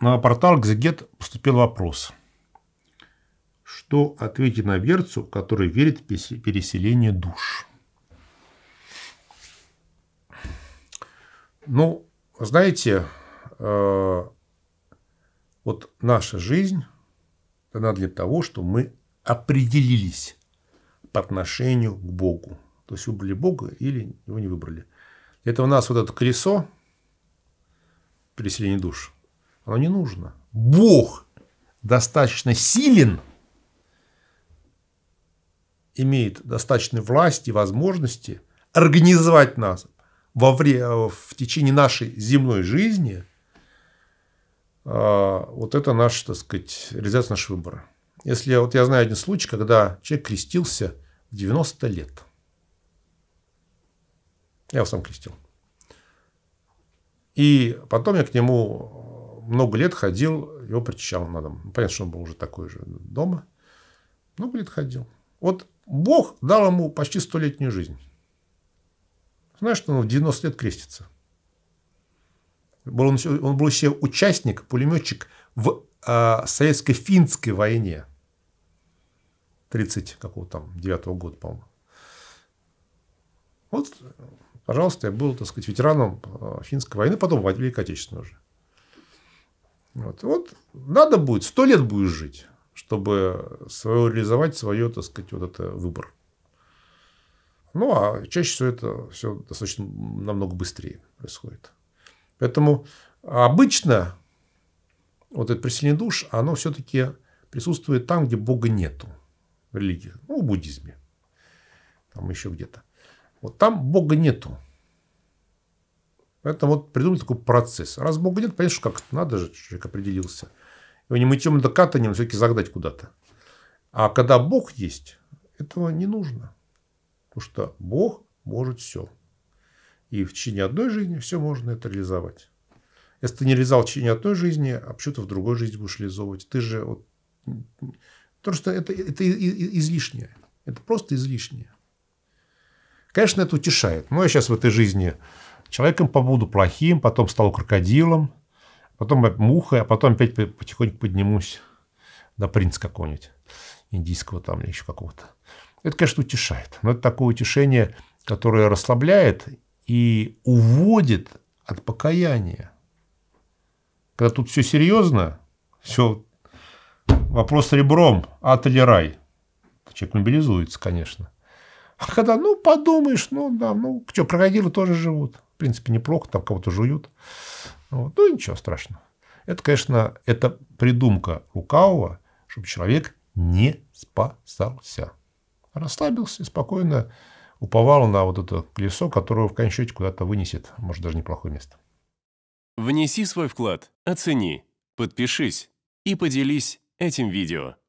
на портал Exeget поступил вопрос. Что ответить на верцу, который верит в переселение душ? Ну, знаете, э, вот наша жизнь она для того, что мы определились по отношению к Богу. То есть выбрали Бога или его не выбрали. Это у нас вот это колесо переселение душ – оно не нужно. Бог достаточно силен, имеет достаточной власти и возможности организовать нас во вре, в течение нашей земной жизни а, – вот это наш, так сказать, реализация нашего выбора. Если вот я знаю один случай, когда человек крестился в 90 лет. Я его сам крестил. И потом я к нему много лет ходил, его причащал на дом. Ну, понятно, что он был уже такой же дома. Много лет ходил. Вот Бог дал ему почти столетнюю жизнь. Знаешь, что он в 90 лет крестится. Был он, он был еще участник, пулеметчик в э, советско-финской войне 30 какого там 9 -го года, по-моему. Вот, пожалуйста, я был, так сказать, ветераном а, финской войны, потом Великой Отечественной уже. Вот, вот надо будет, сто лет будешь жить, чтобы свое, реализовать свое, так сказать, вот это выбор. Ну, а чаще всего это все достаточно намного быстрее происходит. Поэтому обычно вот это преселение душ, оно все-таки присутствует там, где Бога нету в религии, ну, в буддизме, там еще где-то. Вот там Бога нету. Это вот придумали такой процесс. Раз Бога нет, конечно, как надо же, человек определился. Его не мытьем да катанием все-таки загнать куда-то. А когда Бог есть, этого не нужно. Потому что Бог может все. И в течение одной жизни все можно это реализовать. Если ты не реализовал в течение одной жизни, а почему-то в другой жизни будешь реализовывать. Ты же... Вот, потому что это, это излишнее. Это просто излишнее. Конечно, это утешает. Но ну, я а сейчас в этой жизни человеком побуду плохим, потом стал крокодилом, потом мухой, а потом опять потихоньку поднимусь до принца какого-нибудь индийского там или еще какого-то. Это, конечно, утешает. Но это такое утешение, которое расслабляет и уводит от покаяния. Когда тут все серьезно, все вопрос ребром, ад или рай. Человек мобилизуется, конечно. А когда, ну, подумаешь, ну, да, ну, что, крокодилы тоже живут в принципе, неплохо, там кого-то жуют. Вот. Ну, ничего страшного. Это, конечно, это придумка лукавого, чтобы человек не спасался. Расслабился и спокойно уповал на вот это колесо, которое в конечном куда-то вынесет, может, даже неплохое место. Внеси свой вклад, оцени, подпишись и поделись этим видео.